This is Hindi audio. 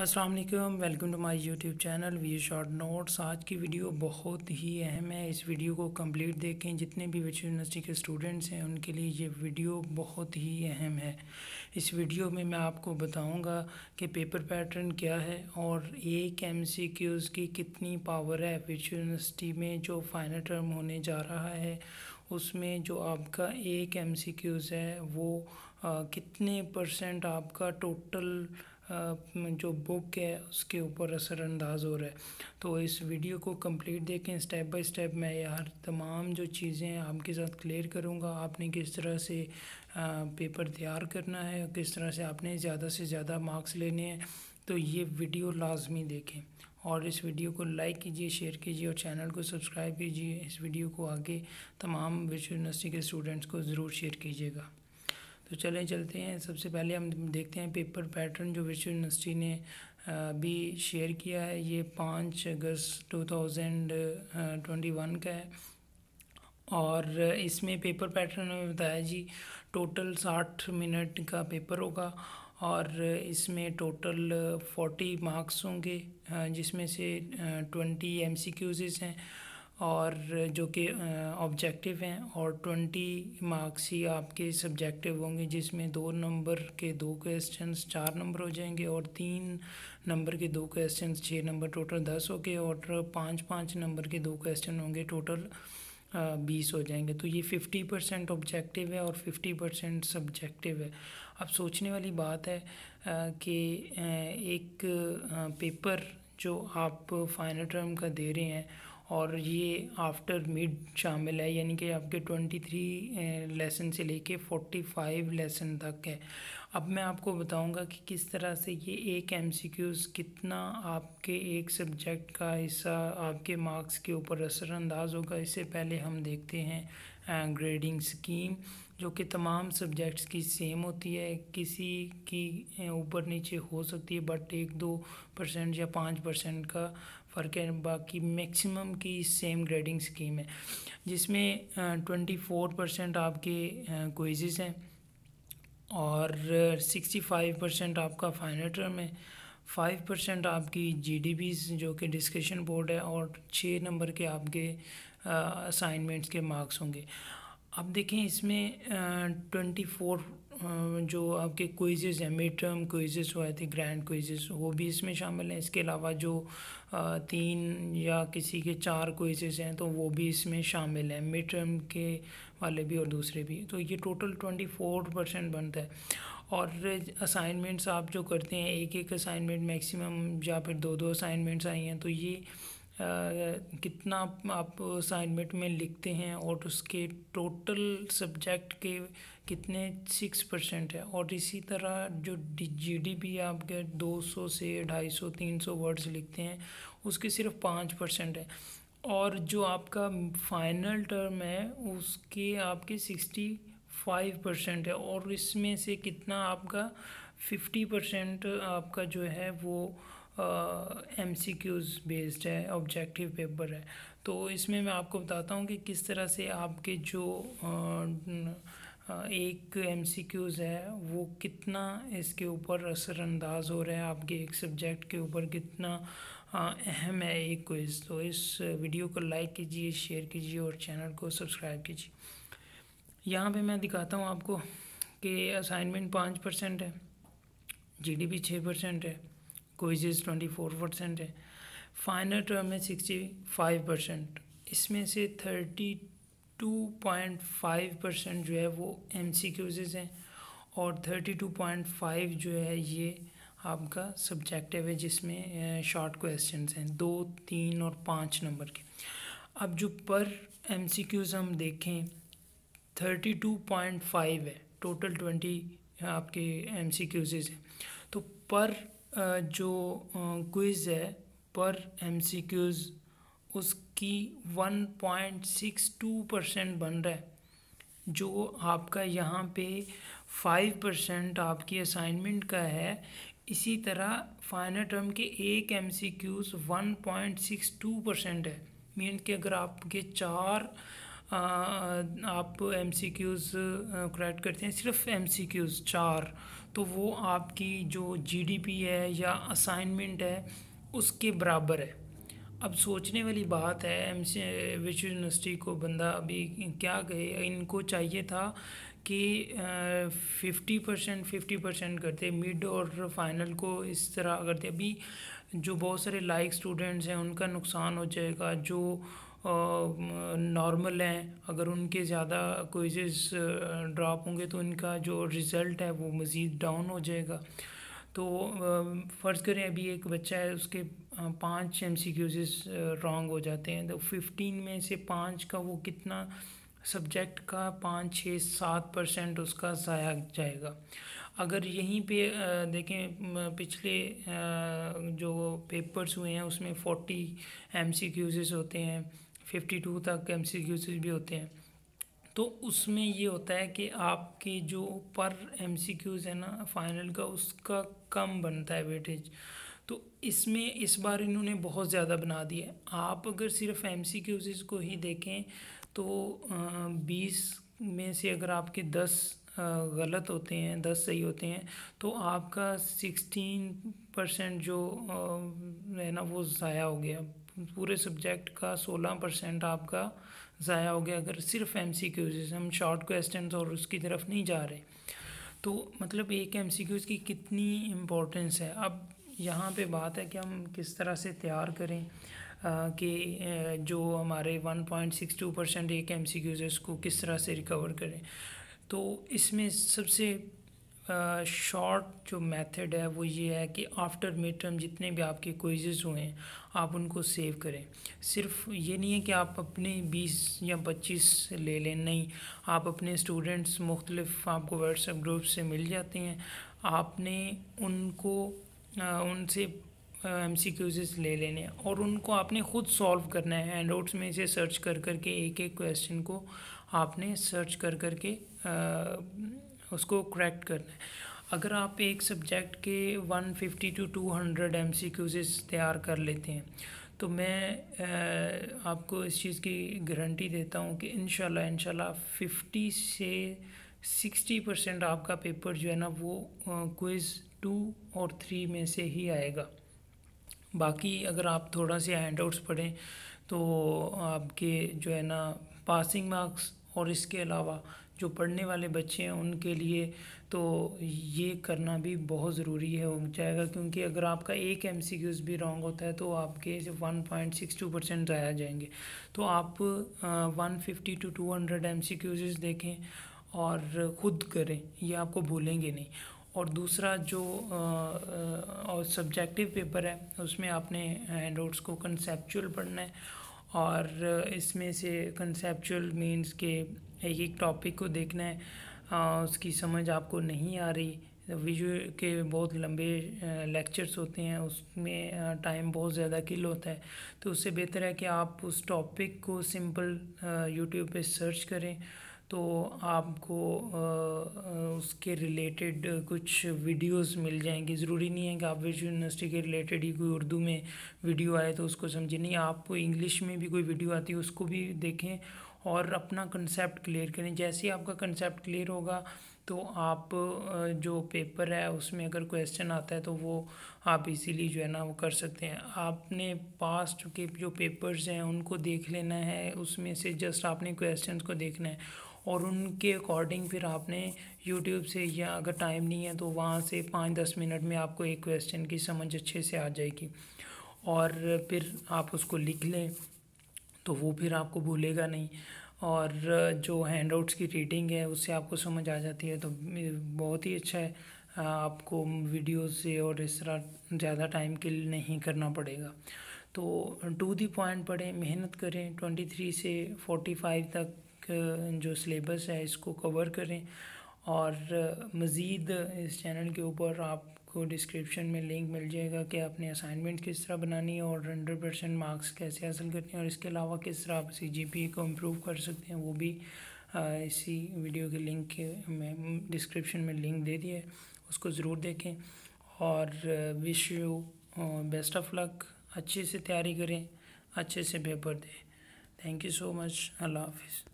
Aslam welcome to my YouTube channel V short notes आज की वीडियो बहुत ही अहम है इस वीडियो को कम्प्लीट देखें जितने भी विश्व यूनिवर्सिटी के स्टूडेंट्स हैं उनके लिए ये वीडियो बहुत ही अहम है इस वीडियो में मैं आपको बताऊंगा कि पेपर पैटर्न क्या है और एक एम सी क्यूज़ की कितनी पावर है विश्व यूनिवर्सिटी में जो फाइनल टर्म होने जा रहा है उसमें जो आपका एक एम सी क्यूज़ है वो आ, कितने परसेंट आपका टोटल जो बुक है उसके ऊपर असरानंदाज हो रहा है तो इस वीडियो को कंप्लीट देखें स्टेप बाय स्टेप मैं यार तमाम जो चीज़ें हैं आपके साथ क्लियर करूँगा आपने किस तरह से पेपर तैयार करना है किस तरह से आपने ज़्यादा से ज़्यादा मार्क्स लेने हैं तो ये वीडियो लाजमी देखें और इस वीडियो को लाइक कीजिए शेयर कीजिए और चैनल को सब्सक्राइब कीजिए इस वीडियो को आगे तमाम विश्व यूनिवर्सिटी के स्टूडेंट्स को ज़रूर शेयर कीजिएगा तो चले चलते हैं सबसे पहले हम देखते हैं पेपर पैटर्न जो विश्व यूनिवर्सिटी ने अभी शेयर किया है ये पाँच अगस्त टू थाउजेंड ट्वेंटी वन का है और इसमें पेपर पैटर्न में बताया जी टोटल साठ मिनट का पेपर होगा और इसमें टोटल फोर्टी मार्क्स होंगे जिसमें से ट्वेंटी एम सी क्यूज़ हैं और जो कि ऑब्जेक्टिव हैं और ट्वेंटी मार्क्स ही आपके सब्जेक्टिव होंगे जिसमें दो नंबर के दो क्वेश्चंस चार नंबर हो जाएंगे और तीन नंबर के दो क्वेश्चंस छः नंबर टोटल दस हो गए और पाँच पाँच नंबर के दो क्वेश्चन होंगे टोटल बीस हो जाएंगे तो ये फिफ्टी परसेंट ऑब्जेक्टिव है और फिफ्टी परसेंट सब्जेक्टिव है अब सोचने वाली बात है कि एक पेपर जो आप फाइनल टर्म का दे रहे हैं और ये आफ्टर मिड शामिल है यानी कि आपके ट्वेंटी थ्री लेसन से लेके फोर्टी फाइव लेसन तक है अब मैं आपको बताऊंगा कि किस तरह से ये एक एम सी क्यूज़ कितना आपके एक सब्जेक्ट का हिस्सा आपके मार्क्स के ऊपर असरानंदाज होगा इससे पहले हम देखते हैं ग्रेडिंग स्कीम जो कि तमाम सब्जेक्ट्स की सेम होती है किसी की ऊपर नीचे हो सकती है बट एक दो परसेंट या पाँच परसेंट का और क्या बाकी मैक्सिमम की सेम ग्रेडिंग स्कीम है जिसमें ट्वेंटी फोर परसेंट आपके क्विजेस हैं और सिक्सटी फाइव परसेंट आपका फाइनल टर्म है फाइव परसेंट आपकी जी डी पी जो कि डिस्कशन बोर्ड है और छः नंबर के आपके असाइनमेंट्स के मार्क्स होंगे अब देखें इसमें ट्वेंटी फोर जो आपके क्विजेज़ हैं मिड टर्म क्विजेज़ हुए थे ग्रैंड क्विजेज़ वो भी इसमें शामिल हैं इसके अलावा जो तीन या किसी के चार क्विजेज़ हैं तो वो भी इसमें शामिल हैं मिड टर्म के वाले भी और दूसरे भी तो ये टोटल ट्वेंटी फोर परसेंट बनता है और असाइनमेंट्स आप जो करते हैं एक एक असाइनमेंट मैक्सिमम या फिर दो दो असाइनमेंट्स आई हैं तो ये कितना आप असाइनमेंट में लिखते हैं और उसके टोटल सब्जेक्ट के कितने सिक्स परसेंट है और इसी तरह जो जी डी भी आपके दो सौ से ढाई सौ तीन सौ वर्ड्स लिखते हैं उसके सिर्फ पाँच परसेंट है और जो आपका फाइनल टर्म है उसके आपके सिक्सटी फाइव परसेंट है और इसमें से कितना आपका फिफ्टी परसेंट आपका जो है वो एम सी क्यूज़ बेस्ड है ऑब्जेक्टिव पेपर है तो इसमें मैं आपको बताता हूँ कि किस तरह से आपके जो एक एम सी क्यूज़ है वो कितना इसके ऊपर असरअंदाज हो रहा है आपके एक सब्जेक्ट के ऊपर कितना अहम है एक क्विज़ तो इस वीडियो को लाइक कीजिए शेयर कीजिए और चैनल को सब्सक्राइब कीजिए यहाँ पे मैं दिखाता हूँ आपको कि असाइनमेंट पाँच परसेंट है जीडीपी छः परसेंट है कोइजेज ट्वेंटी फोर परसेंट है फाइनल टर्म है सिक्सटी फाइव परसेंट इसमें से thirty two point five percent जो है वो एम सी क्यूजेज हैं और थर्टी टू पॉइंट फाइव जो है ये आपका सब्जेक्टिव है जिसमें शॉर्ट क्वेश्चन हैं दो तीन और पाँच नंबर के अब जो पर एम सी क्यूज़ हम देखें थर्टी टू पॉइंट फाइव है टोटल ट्वेंटी आपके एम सी क्यूजेज हैं तो पर जो क्विज़ है पर एम सी क्यूज़ उसकी one point six two percent बन रहा है जो आपका यहाँ पे फाइव परसेंट आपकी असाइनमेंट का है इसी तरह फाइनल टर्म के एक M C Qs one point six two percent है मीन कि अगर आपके चार आप एम सी क्यूज़ क्रैक करते हैं सिर्फ एम सी क्यूज़ चार तो वो आपकी जो जी डी पी है या असाइनमेंट है उसके बराबर है अब सोचने वाली बात है एम सी विश्व यूनिवर्सिटी को बंदा अभी क्या कहे इनको चाहिए था कि फिफ्टी परसेंट फिफ्टी परसेंट करते मिड और फाइनल को इस तरह करते अभी जो बहुत सारे लाइक स्टूडेंट्स हैं उनका नुकसान हो जाएगा जो नॉर्मल हैं अगर उनके ज़्यादा क्विज़ेस ड्रॉप होंगे तो उनका जो रिज़ल्ट है वो मज़ीद डाउन हो जाएगा तो फ़र्ज़ करें अभी एक बच्चा है उसके पाँच एम सी क्यूजेस रॉन्ग हो जाते हैं तो फिफ्टीन में से पाँच का वो कितना सब्जेक्ट का पाँच छः सात परसेंट उसका ज़ाया जाएगा अगर यहीं पे देखें पिछले जो पेपर्स हुए हैं उसमें फोर्टी एम सी क्यूजेस होते हैं फिफ्टी टू तक एम सी क्यूज भी होते हैं तो उसमें ये होता है कि आपके जो पर एम सी क्यूज़ है ना फाइनल का उसका कम बनता है वेटेज तो इसमें इस बार इन्होंने बहुत ज़्यादा बना दिया आप अगर सिर्फ एम सी क्यूज़ को ही देखें तो बीस में से अगर आपके दस गलत होते हैं दस सही होते हैं तो आपका सिक्सटीन परसेंट जो है ना वो ज़ाया हो गया पूरे सब्जेक्ट का सोलह परसेंट आपका ज़ाया हो गया अगर सिर्फ एम सी क्यूज़ हम शॉर्ट क्वेश्चन और उसकी तरफ नहीं जा रहे तो मतलब एक एम सी क्यूज़ की कितनी इम्पोर्टेंस है अब यहाँ पे बात है कि हम किस तरह से तैयार करें कि जो हमारे 1.62 परसेंट एक एम सी क्यूज़ है उसको किस तरह से रिकवर करें तो इसमें सबसे शॉर्ट जो मेथड है वो ये है कि आफ्टर मिड टर्म जितने भी आपके क्विजेज़ हुए हैं आप उनको सेव करें सिर्फ ये नहीं है कि आप अपने 20 या 25 ले लें नहीं आप अपने स्टूडेंट्स मुख्तलिफ आपको व्हाट्सएप ग्रुप से मिल जाते हैं आपने उनको आ, उनसे एम सी क्यूजेज ले लेने और उनको आपने ख़ुद सॉल्व करना है एंड्रोड्स में से सर्च कर कर के एक एक क्वेश्चन को आपने सर्च कर कर आ, उसको क्रैक करना है अगर आप एक सब्जेक्ट के 150 टू 200 एम सी तैयार कर लेते हैं तो मैं आपको इस चीज़ की गारंटी देता हूँ कि इन इंशाल्लाह 50 से 60 परसेंट आपका पेपर जो है ना वो क्विज़ टू और थ्री में से ही आएगा बाकी अगर आप थोड़ा सा हैंड आउट्स पढ़ें तो आपके जो है ना पासिंग मार्क्स और इसके अलावा जो पढ़ने वाले बच्चे हैं उनके लिए तो ये करना भी बहुत ज़रूरी है हो जाएगा क्योंकि अगर आपका एक एम सी क्यूज़ भी रॉन्ग होता है तो आपके one point six two percent ज़ाया जाएंगे तो आप one fifty to two hundred M C Qs देखें और ख़ुद करें ये आपको भूलेंगे नहीं और दूसरा जो और सब्जेक्टिव पेपर है उसमें आपने हैंड आउट्स को कंसेप्चुअल पढ़ना है और इसमें से कंसेप्चुअल मीन्स के एक एक टॉपिक को देखना है आ, उसकी समझ आपको नहीं आ रही विजुअल के बहुत लंबे लेक्चर्स होते हैं उसमें टाइम बहुत ज़्यादा किल होता है तो उससे बेहतर है कि आप उस टॉपिक को सिंपल यूट्यूब पे सर्च करें तो आपको उसके रिलेटेड कुछ वीडियोस मिल जाएंगे ज़रूरी नहीं है कि आप विश्व यूनिवर्सिटी के रिलेटेड ही कोई उर्दू में वीडियो आए तो उसको समझे नहीं आपको इंग्लिश में भी कोई वीडियो आती है उसको भी देखें और अपना कंसेप्ट क्लियर करें जैसे आपका कंसेप्ट क्लियर होगा तो आप जो पेपर है उसमें अगर क्वेश्चन आता है तो वो आप इजीली जो है ना वो कर सकते हैं आपने पास्ट के जो पेपर्स हैं उनको देख लेना है उसमें से जस्ट आपने क्वेश्चंस को देखना है और उनके अकॉर्डिंग फिर आपने यूट्यूब से या अगर टाइम नहीं है तो वहाँ से पाँच दस मिनट में आपको एक क्वेश्चन की समझ अच्छे से आ जाएगी और फिर आप उसको लिख लें तो वो फिर आपको भूलेगा नहीं और जो हैंड आउट्स की रीडिंग है उससे आपको समझ आ जाती है तो बहुत ही अच्छा है आपको वीडियो से और इस तरह ज़्यादा टाइम के लिए नहीं करना पड़ेगा तो टू दी पॉइंट पढ़ें मेहनत करें ट्वेंटी थ्री से फोर्टी फाइव तक जो सिलेबस है इसको कवर करें और मज़ीद इस चैनल के ऊपर आप आपको डिस्क्रिप्शन में लिंक मिल जाएगा कि आपने असाइनमेंट किस तरह बनानी है और हंड्रेड परसेंट मार्क्स कैसे हासिल करनी हैं और इसके अलावा किस तरह आप सी जी पी को इम्प्रूव कर सकते हैं वो भी इसी वीडियो के लिंक के में डिस्क्रिप्शन में लिंक दे दिया है उसको ज़रूर देखें और wish you best of luck अच्छे से तैयारी करें अच्छे से पेपर दें थैंक यू सो मच अल्लाह हाफिज़